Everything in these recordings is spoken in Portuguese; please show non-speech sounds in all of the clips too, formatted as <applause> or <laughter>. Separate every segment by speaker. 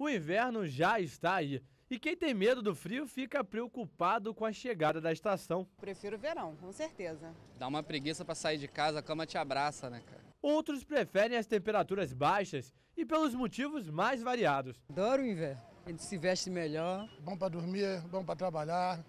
Speaker 1: O inverno já está aí. E quem tem medo do frio fica preocupado com a chegada da estação.
Speaker 2: Prefiro verão, com certeza.
Speaker 1: Dá uma preguiça para sair de casa, a cama te abraça, né, cara? Outros preferem as temperaturas baixas e pelos motivos mais variados. Adoro o inverno.
Speaker 2: A gente se veste melhor. Bom para dormir, bom para trabalhar,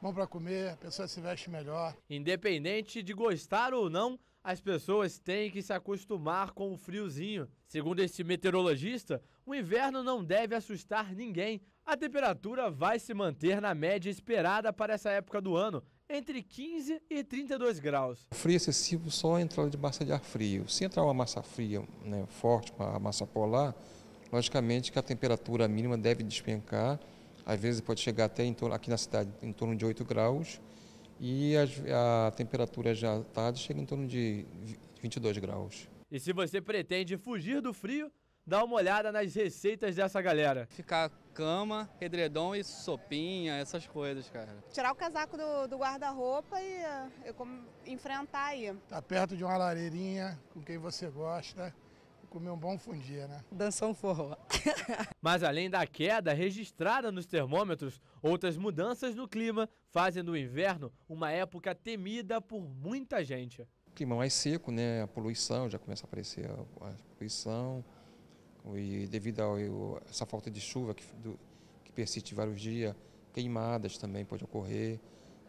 Speaker 2: bom para comer, a pessoa se veste melhor.
Speaker 1: Independente de gostar ou não, as pessoas têm que se acostumar com o friozinho. Segundo este meteorologista, o inverno não deve assustar ninguém. A temperatura vai se manter na média esperada para essa época do ano, entre 15 e 32 graus.
Speaker 2: Frio excessivo só entrada de massa de ar frio. Se entrar uma massa fria né, forte, uma massa polar, logicamente que a temperatura mínima deve despencar às vezes pode chegar até em torno, aqui na cidade em torno de 8 graus e a, a temperatura já tarde chega em torno de 22 graus.
Speaker 1: E se você pretende fugir do frio, dá uma olhada nas receitas dessa galera. Ficar cama, edredom e sopinha, essas coisas, cara.
Speaker 2: Tirar o casaco do, do guarda-roupa e eh, eu, como, enfrentar aí. Tá perto de uma lareirinha com quem você gosta comer um bom fundia, né? Dançou um forró.
Speaker 1: <laughs> Mas além da queda registrada nos termômetros, outras mudanças no clima fazem do inverno uma época temida por muita gente.
Speaker 2: O clima mais seco, né? A poluição, já começa a aparecer a, poluição. E devido a essa falta de chuva que, do, que persiste vários dias, queimadas também pode ocorrer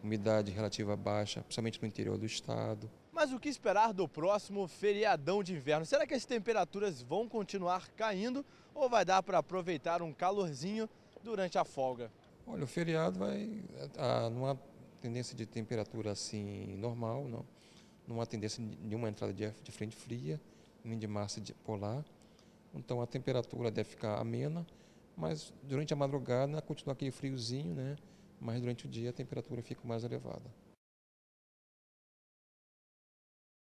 Speaker 2: umidade relativa baixa, principalmente no interior do estado.
Speaker 1: Mas o que esperar do próximo feriadão de inverno? Será que as temperaturas vão continuar caindo ou vai dar para aproveitar um calorzinho durante a folga?
Speaker 2: Olha, o feriado vai. não há tendência de temperatura assim normal, não. Não há tendência de nenhuma entrada de, de frente fria, nem de massa de polar. Então a temperatura deve ficar amena, mas durante a madrugada continua aquele friozinho, né? mas durante o dia a temperatura fica mais elevada.